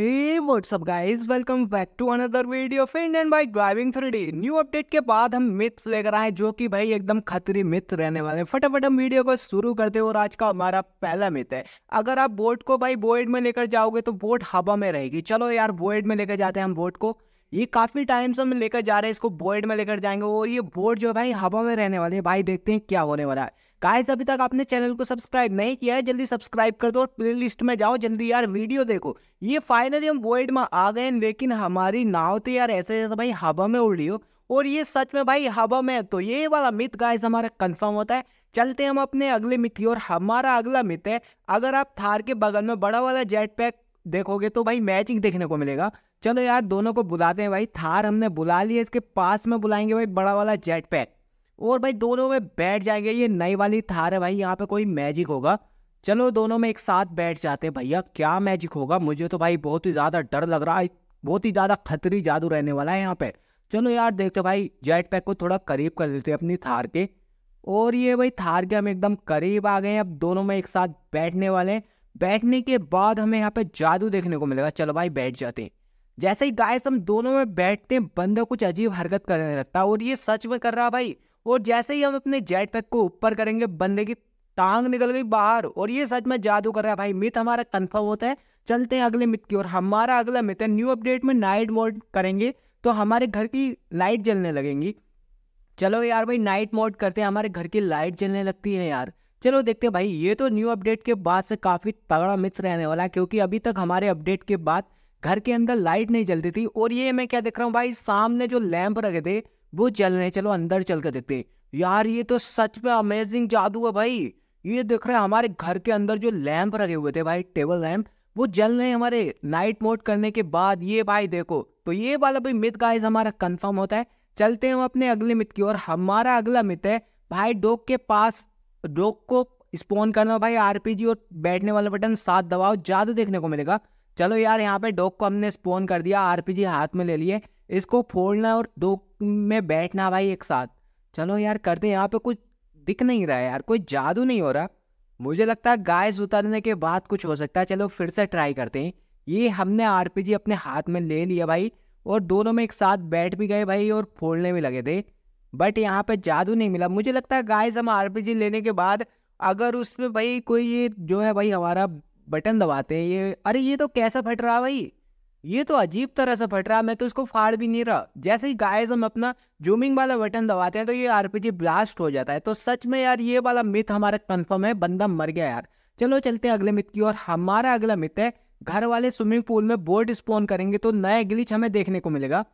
Hey what's up guys welcome back to another video of Indian Bike Driving 3D new update के बाद हम myths लेकर आए जो कि भाई एकदम खतरी मिथ रहने वाले हैं फटाफट हम वीडियो को शुरू करते हैं और आज का हमारा पहला मिथ है अगर आप बोट को भाई बोर्ड में लेकर जाओगे तो बोट हवा में रहेगी चलो यार बोर्ड में लेकर जाते हैं हम बोट को ये काफ़ी टाइम से हम लेकर जा रहे हैं इसको बोर्ड में लेकर जाएंगे और ये बोर्ड जो है भाई हवा में रहने वाले है भाई देखते हैं क्या होने वाला है गाइस अभी तक आपने चैनल को सब्सक्राइब नहीं किया है जल्दी सब्सक्राइब कर दो और प्लेलिस्ट में जाओ जल्दी यार वीडियो देखो ये फाइनली हम वर्ल्ड में आ गए लेकिन हमारी नाव तो यार ऐसे जैसे भाई हवा में उड़ रही हो और ये सच में भाई हवा में तो ये वाला मिथ गाइस हमारा कंफर्म होता है चलते हम अपने अगले मिथ की और हमारा अगला मिथ है अगर आप थार के बगल में बड़ा वाला जेट पैक देखोगे तो भाई मैचिंग देखने को मिलेगा चलो यार दोनों को बुलाते हैं भाई थार हमने बुला लिया इसके पास में बुलाएंगे भाई बड़ा वाला जेट पैक और भाई दोनों में बैठ जाएंगे ये नई वाली थार है भाई यहाँ पे कोई मैजिक होगा चलो दोनों में एक साथ बैठ जाते हैं भैया क्या मैजिक होगा मुझे तो भाई बहुत ही ज़्यादा डर लग रहा है बहुत ही ज़्यादा खतरी जादू रहने वाला है यहाँ पे चलो यार देखते भाई जेट पैक को थोड़ा करीब कर लेते हैं अपनी थार के और ये भाई थार के हम एकदम करीब आ गए हैं अब दोनों में एक साथ बैठने वाले हैं बैठने के बाद हमें यहाँ पे जादू देखने को मिलेगा चलो भाई बैठ जाते हैं जैसे ही गाय हम दोनों में बैठते हैं बंदा कुछ अजीब हरकत करने लगता है और ये सच में कर रहा भाई और जैसे ही हम अपने जेट पैक को ऊपर करेंगे बंदे की टांग निकल गई बाहर और ये सच में जादू कर रहा है भाई मिथ हमारा कन्फर्म होता है चलते हैं अगले मिथ की और हमारा अगला मिथ है न्यू अपडेट में नाइट मोड करेंगे तो हमारे घर की लाइट जलने लगेंगी चलो यार भाई नाइट मोड करते हैं हमारे घर की लाइट जलने लगती है यार चलो देखते हैं भाई ये तो न्यू अपडेट के बाद से काफ़ी तगड़ा मिथ रहने वाला है क्योंकि अभी तक हमारे अपडेट के बाद घर के अंदर लाइट नहीं जलती थी और ये मैं क्या देख रहा हूँ भाई सामने जो लैंप रखे थे वो चल रहे चलो अंदर चल कर देखते यार ये तो सच में अमेजिंग जादू है भाई ये देख रहे हमारे घर के अंदर जो लैंप रखे हुए थे भाई टेबल लैंप वो जल रहे हमारे नाइट मोड करने के बाद ये भाई देखो तो ये वाला भाई मिथ गाइस हमारा कंफर्म होता है चलते हैं हम अपने अगले मिथ की ओर हमारा अगला मिथ है भाई डोग के पास डोग को स्पॉन करना भाई आरपीजी और बैठने वाला बटन साथ दबाओ ज़्यादा देखने को मिलेगा चलो यार यहाँ पे डॉग को हमने स्पोन कर दिया आरपीजी हाथ में ले लिए इसको फोड़ना और डॉग में बैठना भाई एक साथ चलो यार करते यहाँ पे कुछ दिख नहीं रहा है यार कोई जादू नहीं हो रहा मुझे लगता है गाइस उतरने के बाद कुछ हो सकता है चलो फिर से ट्राई करते हैं ये हमने आर अपने हाथ में ले लिया भाई और दोनों में एक साथ बैठ भी गए भाई और फोड़ने भी लगे थे बट यहाँ पे जादू नहीं मिला मुझे लगता है गाइस हम आर लेने के बाद अगर उसमें भाई कोई ये जो है भाई हमारा बटन दबाते हैं ये अरे ये तो कैसा फट रहा भाई ये तो अजीब तरह से फट रहा मैं तो इसको फाड़ भी नहीं रहा जैसे ही गाइस हम अपना जूमिंग वाला बटन दबाते हैं तो ये आरपीजी ब्लास्ट हो जाता है तो सच में यार ये वाला मिथ हमारा कंफर्म है बंदा मर गया यार चलो चलते हैं अगले मिथ की और हमारा अगला मिथ है घर वाले स्विमिंग पूल में बोर्ड स्पोन करेंगे तो नया ग्लिच हमें देखने को मिलेगा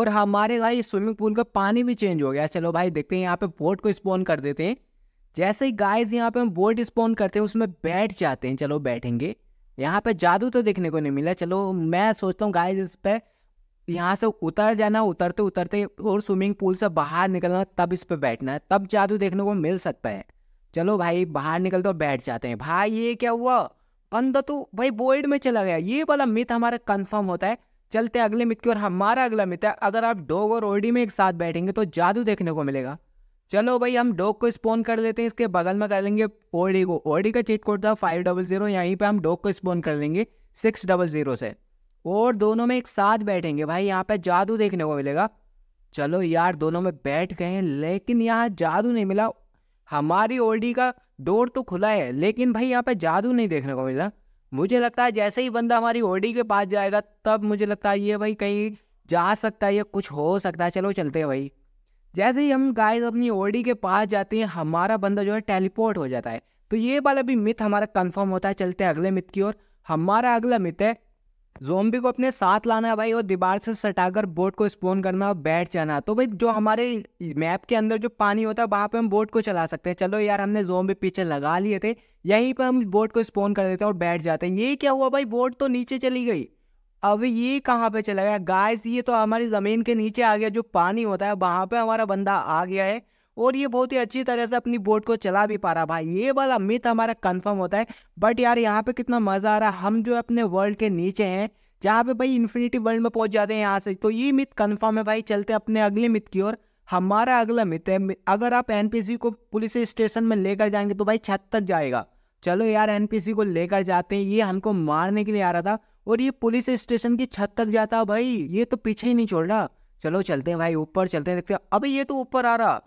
और हमारे भाई स्विमिंग पूल का पानी भी चेंज हो गया चलो भाई देखते हैं यहाँ पे बोर्ड को स्पोन कर देते हैं जैसे ही गाइस यहाँ पे हम बोर्ड स्पॉन करते हैं उसमें बैठ जाते हैं चलो बैठेंगे यहाँ पे जादू तो देखने को नहीं मिला चलो मैं सोचता हूँ गाइस इस पर यहाँ से उतर जाना उतरते उतरते और स्विमिंग पूल से बाहर निकलना तब इस पर बैठना है तब जादू देखने को मिल सकता है चलो भाई बाहर निकलते तो और बैठ जाते हैं भाई ये क्या हुआ अंदर तो भाई बोर्ड में चला गया ये वाला मिथ हमारा कन्फर्म होता है चलते अगले मिथ की और हमारा अगला मिथ है अगर आप डोग और ओडी में एक साथ बैठेंगे तो जादू देखने को मिलेगा चलो भाई हम डॉग को स्पॉन कर देते हैं इसके बगल में कर लेंगे ओडी को ओडी का चीट कोड था फाइव डबल ज़ीरो यहीं पर हम डॉग को स्पॉन कर लेंगे सिक्स डबल ज़ीरो से और दोनों में एक साथ बैठेंगे भाई यहाँ पे जादू देखने को मिलेगा चलो यार दोनों में बैठ गए हैं लेकिन यहाँ जादू नहीं मिला हमारी ओडी का डोर तो खुला है लेकिन भाई यहाँ पे जादू नहीं देखने को मिला मुझे लगता है जैसे ही बंदा हमारी ओडी के पास जाएगा तब मुझे लगता है ये भाई कहीं जा सकता है या कुछ हो सकता है चलो चलते हैं भाई जैसे ही हम गाइस अपनी ओडी के पास जाते हैं हमारा बंदा जो है टेलीपोर्ट हो जाता है तो ये वाला भी मिथ हमारा कंफर्म होता है चलते हैं अगले मिथ की ओर हमारा अगला मिथ है जोम्बी को अपने साथ लाना है भाई और दीवार से सटाकर बोट को स्पोन करना और बैठ जाना तो भाई जो हमारे मैप के अंदर जो पानी होता है वहाँ पे हम बोट को चला सकते हैं चलो यार हमने जोम्बी पीछे लगा लिए थे यहीं पे हम बोट को स्पोन कर देते हैं और बैठ जाते हैं ये क्या हुआ भाई बोट तो नीचे चली गई अब ये कहाँ पे चला गया गाइस ये तो हमारी ज़मीन के नीचे आ गया जो पानी होता है वहाँ पे हमारा बंदा आ गया है और ये बहुत ही अच्छी तरह से अपनी बोट को चला भी पा रहा भाई ये वाला मिथ हमारा कंफर्म होता है बट यार यहाँ पे कितना मज़ा आ रहा है हम जो अपने वर्ल्ड के नीचे हैं जहाँ पे भाई इन्फिनिटी वर्ल्ड में पहुँच जाते हैं यहाँ से तो ये मिथ कन्फर्म है भाई चलते अपने अगले मिथ की ओर हमारा अगला मिथ है अगर आप एन को पुलिस स्टेशन में लेकर जाएंगे तो भाई छत तक जाएगा चलो यार एनपीसी को लेकर जाते हैं ये हमको मारने के लिए आ रहा था और ये पुलिस स्टेशन की छत तक जाता है भाई ये तो पीछे ही नहीं छोड़ रहा चलो चलते हैं भाई ऊपर चलते हैं देखते हैं अबे ये तो ऊपर आ रहा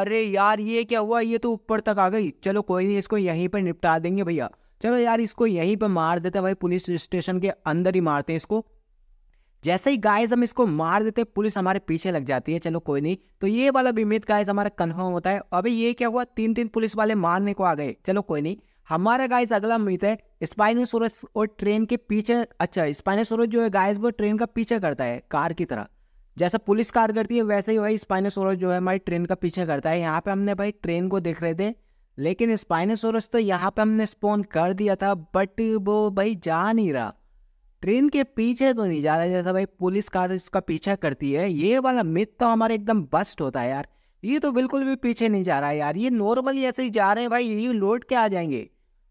अरे यार ये क्या हुआ ये तो ऊपर तक आ गई चलो कोई नहीं इसको यहीं पर निपटा देंगे भैया चलो यार इसको यहीं पर मार देते हैं भाई पुलिस स्टेशन के अंदर ही मारते हैं इसको जैसे ही गाइस हम इसको मार देते हैं पुलिस हमारे पीछे लग जाती है चलो कोई नहीं तो ये वाला बीमित गाइस हमारा कन्फर्म होता है अभी ये क्या हुआ तीन तीन पुलिस वाले मारने को आ गए चलो कोई नहीं हमारा गाइस अगला मिथ है स्पाइनोसोरस और ट्रेन के पीछे अच्छा स्पाइनोसोरस जो है गाइस वो ट्रेन का पीछे करता है कार की तरह जैसा पुलिस कार करती है वैसे ही भाई स्पाइनोसोरस जो है हमारी ट्रेन का पीछे करता है यहाँ पे हमने भाई ट्रेन को देख रहे थे लेकिन स्पाइनोसोरस तो यहाँ पे हमने स्पोन कर दिया था बट वो भाई जा नहीं रहा ट्रेन के पीछे तो नहीं जा रहा जैसा भाई पुलिस कार इसका पीछा करती है ये वाला मिथ तो हमारा एकदम बस्ट होता है यार ये तो बिल्कुल भी पीछे नहीं जा रहा है यार ये नॉर्मली ऐसे ही जा रहे हैं भाई ये लौट के आ जाएंगे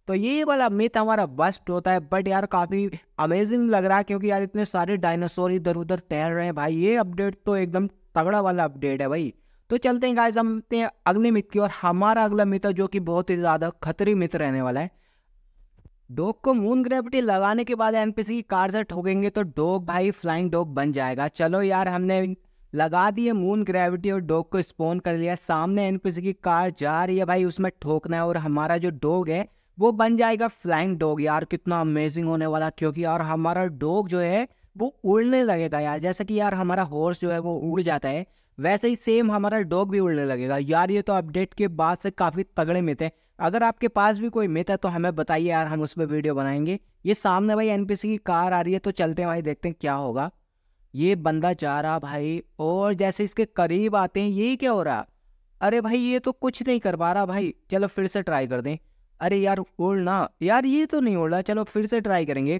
तो ये वाला मिथ हमारा बस्ट होता है बट यार काफ़ी अमेजिंग लग रहा है क्योंकि यार इतने सारे डायनासोर इधर उधर तैर रहे हैं भाई ये अपडेट तो एकदम तगड़ा वाला अपडेट है भाई तो चलते हैं गाइस हम हैं अगले मित्र की और हमारा अगला मित्र जो कि बहुत ही ज़्यादा खतरी मित्र रहने वाला है डॉग को मून ग्रेविटी लगाने के बाद एनपीसी की कार से ठोकेंगे तो डॉग भाई फ्लाइंग डॉग बन जाएगा चलो यार हमने लगा दी है मून ग्रेविटी और डॉग को स्पोन कर लिया सामने एनपीसी की कार जा रही है भाई उसमें ठोकना है और हमारा जो डॉग है वो बन जाएगा फ्लाइंग डॉग यार कितना अमेजिंग होने वाला क्योंकि यार हमारा डॉग जो है वो उड़ने लगेगा यार जैसे कि यार हमारा हॉर्स जो है वो उड़ जाता है वैसे ही सेम हमारा डॉग भी उड़ने लगेगा यार ये तो अपडेट के बाद से काफ़ी तगड़े मिथ है अगर आपके पास भी कोई मिथ है तो हमें बताइए यार हम उस पर वीडियो बनाएंगे ये सामने भाई एन की कार आ रही है तो चलते हैं भाई देखते हैं क्या होगा ये बंदा जा रहा भाई और जैसे इसके करीब आते हैं यही क्या हो रहा अरे भाई ये तो कुछ नहीं कर पा रहा भाई चलो फिर से ट्राई कर दें अरे यार होल्ड ना यार ये तो नहीं होल्ड रहा चलो फिर से ट्राई करेंगे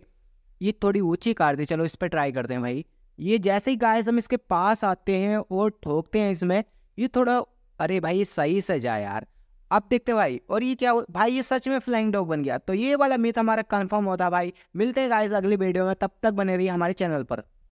ये थोड़ी ऊँची कार थी चलो इस पर ट्राई करते हैं भाई ये जैसे ही गाइस हम इसके पास आते हैं और ठोकते हैं इसमें ये थोड़ा अरे भाई ये सही से जाए यार अब देखते भाई और ये क्या भाई ये सच में फ्लाइंग डॉग बन गया तो ये वाला मिथ हमारा कंफर्म होता भाई मिलते हैं गाइस अगली वीडियो में तब तक बने रहिए हमारे चैनल पर